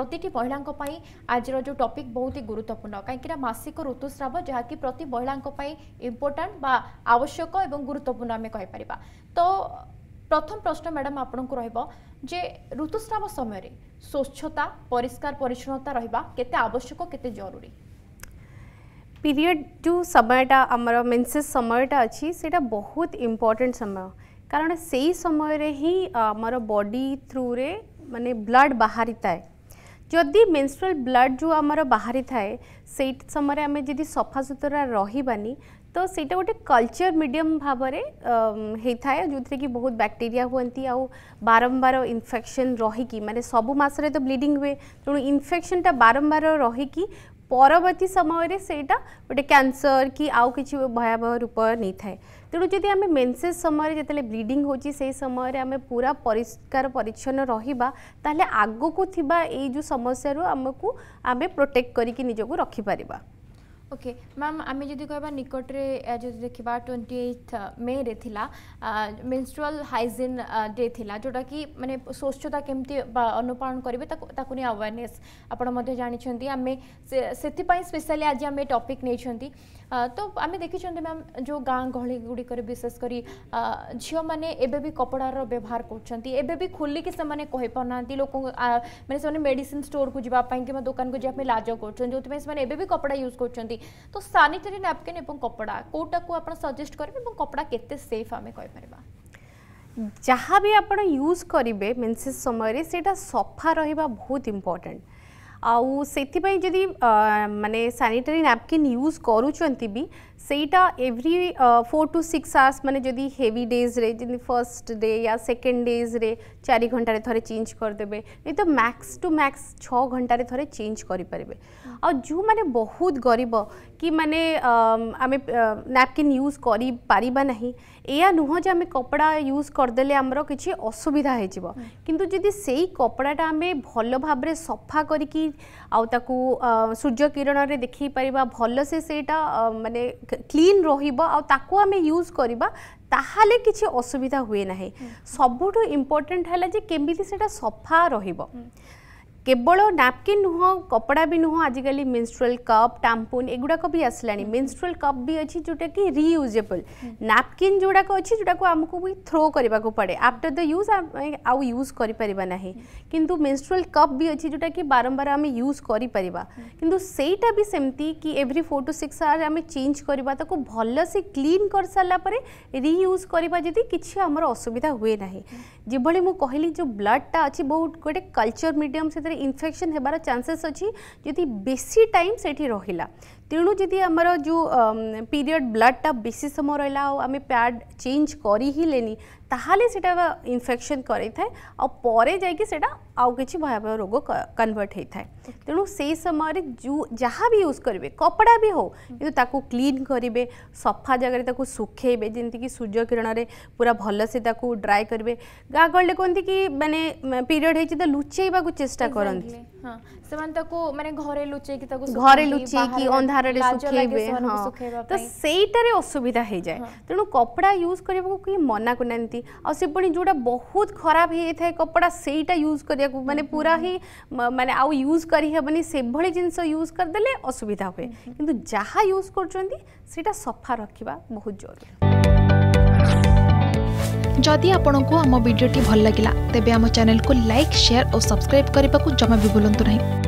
প্রতিটি মহিলা আজর যে টপিক বহুত গুরুত্বপূর্ণ কিনা মাসিক ঋতুস্রাব যা কি প্রতি মহিলা ইম্পর্টাট বা আবশ্যক এবং গুরুত্বপূর্ণ আমি কইপার তো প্রথম প্রশ্ন ম্যাডাম আপনার রহব যে ঋতুস্রাব সময় স্বচ্ছতা পরিষ্কার পরিচ্ছন্নতা রহবা কেতে আবশ্যক কেতে জরুরি পিরিয়ড যে সময়টা আমার মেনসেস সময়টা অছি সেটা বহুত ইম্পর্টেন্ট সময় কারণ সেই সময় হি আমার বডি থ্রুরে মানে ব্লড বাহারি থাকে ଯଦି ମେନ୍ସୁରାଲ୍ ବ୍ଲଡ୍ ଯେଉଁ ଆମର ବାହାରିଥାଏ ସେଇ ସମୟରେ ଆମେ ଯଦି ସଫାସୁତୁରା ରହିବାନି ତ ସେଇଟା ଗୋଟେ କଲଚର ମିଡ଼ିୟମ୍ ଭାବରେ ହେଇଥାଏ ଯେଉଁଥିରେ କି ବହୁତ ବ୍ୟାକ୍ଟେରିଆ ହୁଅନ୍ତି ଆଉ ବାରମ୍ବାର ଇନଫେକ୍ସନ୍ ରହିକି ମାନେ ସବୁ ମାସରେ ତ ବ୍ଲିଡ଼ିଂ ହୁଏ ତେଣୁ ଇନଫେକ୍ସନ୍ଟା ବାରମ୍ବାର ରହିକି পরবর্তী সময়ের সেইটা গোটে ক্যান্সর কি আউ কিছু ভয়াবহ রূপ নেই থাকে তেমন যদি আমি মেনসেস সময় যেত ব্লিডিং হচ্ছে সেই সময় আমি পুরা পরিষ্কার পরিচ্ছন্ন রহবা তাহলে আগুক এই যে সমস্যার আমি আমি প্রোটেক্ট করি নিজকে রক্ষিপারা ओके मैम आम जी कह निकट जो देखा ट्वेंटी एथ मे रे मेन्स्ट्रुआल हाइजिन डे थी जोटा कि मैंने स्वच्छता केमती अनुपालन करेंगे ताकू नहीं अवेयरनेस आपड़ जानते आम से स्पेशली आज आम टपिक नहीं तो आम देखी मैम जो गाँ गहली गुड़िक विशेषकर झील मैंने कपड़ार व्यवहार कर से लोक मैंने मेडिसीन स्टोर को जावाई कि दुकान को जीप लाज कर कपड़ा यूज कर তো সানিটারি ন্যাপকিন এবং কপড়া কোটাকু আপনার সজেস্ট করবে এবং কপড়া কেতে সেফ আমি কইপারিবা ଯାହା ବି ଆପଣ ୟୁଜ୍ କରିବେ ମେନ୍ସେସ୍ ସମୟରେ ସେଇଟା ସଫା ରହିବା ବହୁତ ଇମ୍ପୋର୍ଟାଣ୍ଟ आउ से जदि मानने सानिटारी नापकिन यूज करुँच भी ସେଇଟା every four to six hours ମାନେ ଯଦି ହେଭି ଡେଜ୍ରେ ଯେମିତି ଫର୍ଷ୍ଟ ଡେ ୟା ସେକେଣ୍ଡ ଡେଜ୍ରେ ଚାରି ଘଣ୍ଟାରେ ଥରେ ଚେଞ୍ଜ କରିଦେବେ ନାଇଁ ତ ମ୍ୟାକ୍ସ ଟୁ ମ୍ୟାକ୍ସ ଛଅ ଘଣ୍ଟାରେ ଥରେ ଚେଞ୍ଜ କରିପାରିବେ ଆଉ ଯେଉଁମାନେ ବହୁତ ଗରିବ କି ମାନେ ଆମେ ନାପକିନ୍ ୟୁଜ୍ କରିପାରିବା ନାହିଁ এয়া নুহ যে আমি কপড়া ইউজ করদেলে আমার কিছু অসুবিধা হয়ে যাব কিন্তু যদি সেই কপড়াটা আমি ভাল ভাবে সফা করিকি আউ সূর্য কিরণরে দেখি পারিবা ভালসে সেইটা মানে ক্লিন রহব আউ আমি ইউজ করিবা তাহলে কিছু অসুবিধা হুয়ে না সবুঠু ইম্পর্টেন্ট হল যে কেমিতি সেটা সফা রহব केवल नापकिन नुह कपड़ा भी नुह आजिकल मिनस्ट्रेल कप टांपून एगुड़ाक भी आसला हम्म। मिनस्ट्रेल हम्म। कप भी अच्छी जोटा कि रियूजेबल नापकिन जोड़ाक अच्छी जोटा को आमको भी थ्रो करवाक पड़े आफ्टर द यूज आउ यूज करना कि मिनस्ट्रेल कप भी अच्छी जोटा कि बारंबार आम यूज करईटा भी सेमती कि every four to six hours आम चेज करवा से क्लीन कर सारापर रियूज करवा जी कि आम असुविधा हुए ना हम्म। जो कहली जो ब्लडटा अच्छी बहुत गोटे कलचर मीडियम से জায়গায় ইনফেকশন হবার চান্সেস অছি যদি বেশি টাইম সেটি রহিলা तेणु जी आमर जो पीरियड ब्लड ब्लडटा बेस समय रहा आम पैड चेंज कर इनफेक्शन कराई जाटा आउ कि भयावह रोग कनभर्ट होता है तेणु से समय जो जहाँ भी यूज करेंगे कपड़ा भी हूँ ताको क्लीन करेंगे सफा जगह सुखेबे जमीक सूर्य किरण में पूरा भल से ड्राई करेंगे गाँ गहल कहते कि मैंने पीरियड हो लुचेबा चेस्टा करते मैंने घर लुचे घर लुचे अंधार तो सहीटर असुविधा हो जाए तेणु कपड़ा यूज करने को मना करना आ पी जो बहुत खराब होता है कपड़ा से यूज करने मानते पूरा ही मानते आउ यूज करहबन से भाई जिनस यूज करदे असुविधा हुए कि सफा रखा बहुत जरूरी जदि आपण को आम भिडी भल लगा तेब आम चेल को लाइक सेयार और सब्सक्राइब करने को जमा भी भूलु ना